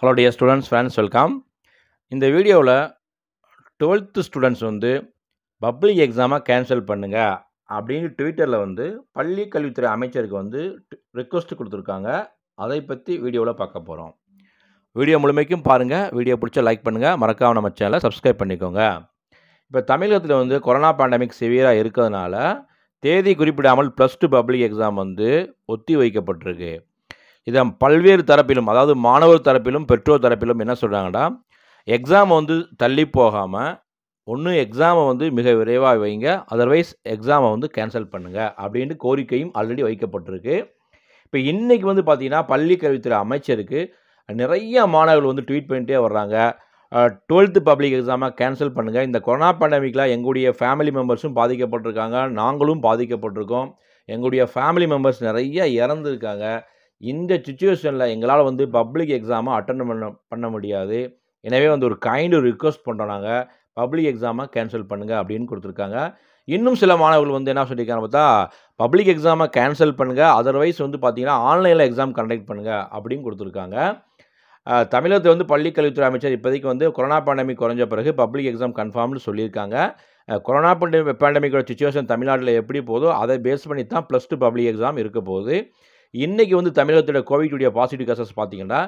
hello dear students friends welcome இந்த வீடியோவில் twelfth students வந்து பப்ளிக் எக்ஸாமை கேன்சல் பண்ணுங்கள் அப்படின்னு ட்விட்டரில் வந்து பள்ளி கல்வித்துறை அமைச்சருக்கு வந்து ரிக்வஸ்ட் கொடுத்துருக்காங்க அதை பற்றி வீடியோவில் பார்க்க போகிறோம் வீடியோ முழுமைக்கும் பாருங்கள் வீடியோ பிடிச்ச லைக் பண்ணுங்கள் மறக்காமல் நம்ம சேனலை சப்ஸ்கிரைப் பண்ணிக்கோங்க இப்போ தமிழகத்தில் வந்து கொரோனா பேண்டமிக் சிவியராக இருக்கிறதுனால தேதி குறிப்பிடாமல் ப்ளஸ் டூ பப்ளிக் எக்ஸாம் வந்து ஒத்தி வைக்கப்பட்டிருக்கு இதை பல்வேறு தரப்பிலும் அதாவது மாணவர் தரப்பிலும் பெற்றோர் தரப்பிலும் என்ன சொல்கிறாங்கன்னா எக்ஸாம் வந்து தள்ளி போகாமல் ஒன்று எக்ஸாமை வந்து மிக விரைவாக வைங்க அதர்வைஸ் எக்ஸாமை வந்து கேன்சல் பண்ணுங்கள் அப்படின்ட்டு கோரிக்கையும் ஆல்ரெடி வைக்கப்பட்டிருக்கு இப்போ இன்றைக்கி வந்து பார்த்திங்கன்னா பள்ளி கல்வித்துறை அமைச்சருக்கு நிறைய மாணவர்கள் வந்து ட்வீட் பண்ணிகிட்டே வர்றாங்க டுவெல்த்து பப்ளிக் எக்ஸாமாக கேன்சல் பண்ணுங்கள் இந்த கொரோனா பேண்டமிக்கில் எங்களுடைய ஃபேமிலி மெம்பர்ஸும் பாதிக்கப்பட்டிருக்காங்க நாங்களும் பாதிக்கப்பட்டிருக்கோம் எங்களுடைய ஃபேமிலி மெம்பர்ஸ் நிறைய இறந்துருக்காங்க இந்த சுச்சுவேஷனில் எங்களால் வந்து பப்ளிக் எக்ஸாமை அட்டன் பண்ண பண்ண முடியாது எனவே வந்து ஒரு கைண்டு ரிக்வஸ்ட் பண்ணுறோம் நாங்கள் பப்ளிக் எக்ஸாமை கேன்சல் பண்ணுங்கள் அப்படின்னு கொடுத்துருக்காங்க இன்னும் சில மாணவர்கள் வந்து என்ன சொல்லியிருக்காங்க பார்த்தா பப்ளிக் எக்ஸாமை கேன்சல் பண்ணுங்கள் அதர்வைஸ் வந்து பார்த்தீங்கன்னா ஆன்லைனில் எக்ஸாம் கண்டக்ட் பண்ணுங்கள் அப்படின்னு கொடுத்துருக்காங்க தமிழகத்தில் வந்து பள்ளிக்கல்வித்துறை அமைச்சர் இப்போதைக்கு வந்து கொரோனா பேண்டமிக் குறைஞ்ச பிறகு பப்ளிக் எக்ஸாம் கன்ஃபார்ம்னு சொல்லியிருக்காங்க கொரோனா பேண்டமிக் பேண்டமிக்கோட சுச்சுவேஷன் தமிழ்நாட்டில் எப்படி போதோ அதை பேஸ் பண்ணி தான் ப்ளஸ் டூ பப்ளிக் எக்ஸாம் இருக்க போகுது இன்றைக்கி வந்து தமிழகத்தோட கோவிடுடைய பாசிட்டிவ் கேசஸ் பார்த்தீங்கன்னா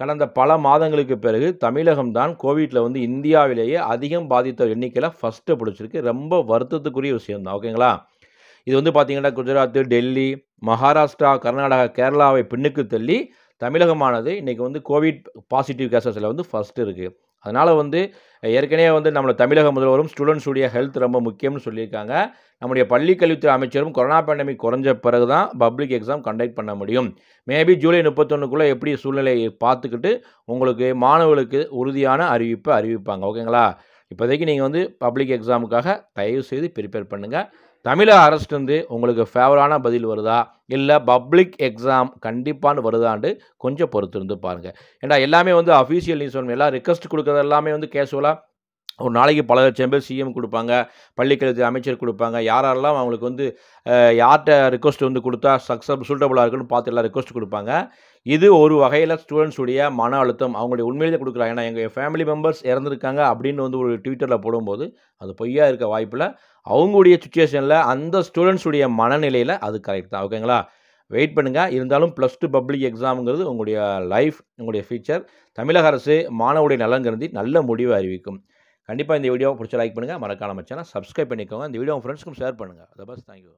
கடந்த பல மாதங்களுக்கு பிறகு தமிழகம்தான் கோவிட்டில் வந்து இந்தியாவிலேயே அதிகம் பாதித்த எண்ணிக்கையில் ஃபஸ்ட்டு பிடிச்சிருக்கு ரொம்ப வருத்தத்துக்குரிய விஷயம்தான் ஓகேங்களா இது வந்து பார்த்திங்கன்னா குஜராத் டெல்லி மகாராஷ்டிரா கர்நாடகா கேரளாவை பின்னுக்கு தள்ளி தமிழகமானது இன்றைக்கி வந்து கோவிட் பாசிட்டிவ் கேசஸில் வந்து ஃபஸ்ட்டு இருக்குது அதனால் வந்து ஏற்கனவே வந்து நம்ம தமிழக முதல்வரும் ஸ்டூடெண்ட்ஸுடைய ஹெல்த் ரொம்ப முக்கியம்னு சொல்லியிருக்காங்க நம்முடைய பள்ளிக்கல்வித்துறை அமைச்சரும் கொரோனா பேண்டமிக் குறைஞ்ச பிறகு தான் பப்ளிக் எக்ஸாம் கண்டக்ட் பண்ண முடியும் மேபி ஜூலை முப்பத்தொன்னுக்குள்ளே எப்படி சூழ்நிலையை பார்த்துக்கிட்டு உங்களுக்கு மாணவர்களுக்கு உறுதியான அறிவிப்பை அறிவிப்பாங்க ஓகேங்களா இப்போதைக்கு நீங்கள் வந்து பப்ளிக் எக்ஸாமுக்காக தயவு செய்து ப்ரிப்பேர் பண்ணுங்கள் தமிழக அரசுலேருந்து உங்களுக்கு ஃபேவரான பதில் வருதா இல்லை பப்ளிக் எக்ஸாம் கண்டிப்பானு வருதாண்டு கொஞ்சம் பொறுத்து இருந்து பாருங்கள் ஏன்னா எல்லாமே வந்து அஃபீஷியல் நியூஸ் எல்லாம் ரிக்வஸ்ட் கொடுக்குறது எல்லாமே வந்து கேஷுவலாக ஒரு நாளைக்கு பல லட்சம் பேர் சிஎம் கொடுப்பாங்க பள்ளிக்கல்வி அமைச்சர் கொடுப்பாங்க யாரெல்லாம் அவங்களுக்கு வந்து யார்கிட்ட ரிக்வஸ்ட் வந்து கொடுத்தா சக்ஸஸ் சூட்டபுளாக இருக்குன்னு பார்த்து எல்லாம் ரிக்வஸ்ட் கொடுப்பாங்க இது ஒரு வகையில் ஸ்டூடெண்ட்ஸுடைய மன அழுத்தம் அவங்களுடைய உண்மையிலே கொடுக்குறாங்க ஏன்னா எங்கள் ஃபேமிலி மெம்பர்ஸ் இறந்துருக்காங்க அப்படின்னு வந்து ஒரு ட்விட்டரில் போடும்போது அது பொய்யாக இருக்க வாய்ப்பில் அவங்களுடைய சுச்சுவேஷனில் அந்த ஸ்டூடெண்ட்ஸுடைய மனநிலையில் அது கரெக்ட் தான் ஓகேங்களா வெயிட் பண்ணுங்கள் இருந்தாலும் ப்ளஸ் டூ பப்ளிக் எக்ஸாமுங்கிறது உங்களுடைய லைஃப் உங்களுடைய ஃபியூச்சர் தமிழக அரசு மாணவருடைய நலன் நல்ல முடிவை அறிவிக்கும் கண்டிப்பாக இந்த வீடியோவை பிடிச்ச லைக் பண்ணுங்கள் மறக்காம சேனல் சப்ஸ்கிரைப் பண்ணிக்கோங்க இந்த வீடியோ உங்கள் ஃப்ரெண்ட்ஸ்க்கும் ஷேர் பண்ணுங்கள் அதை பஸ் தேங்க்யூ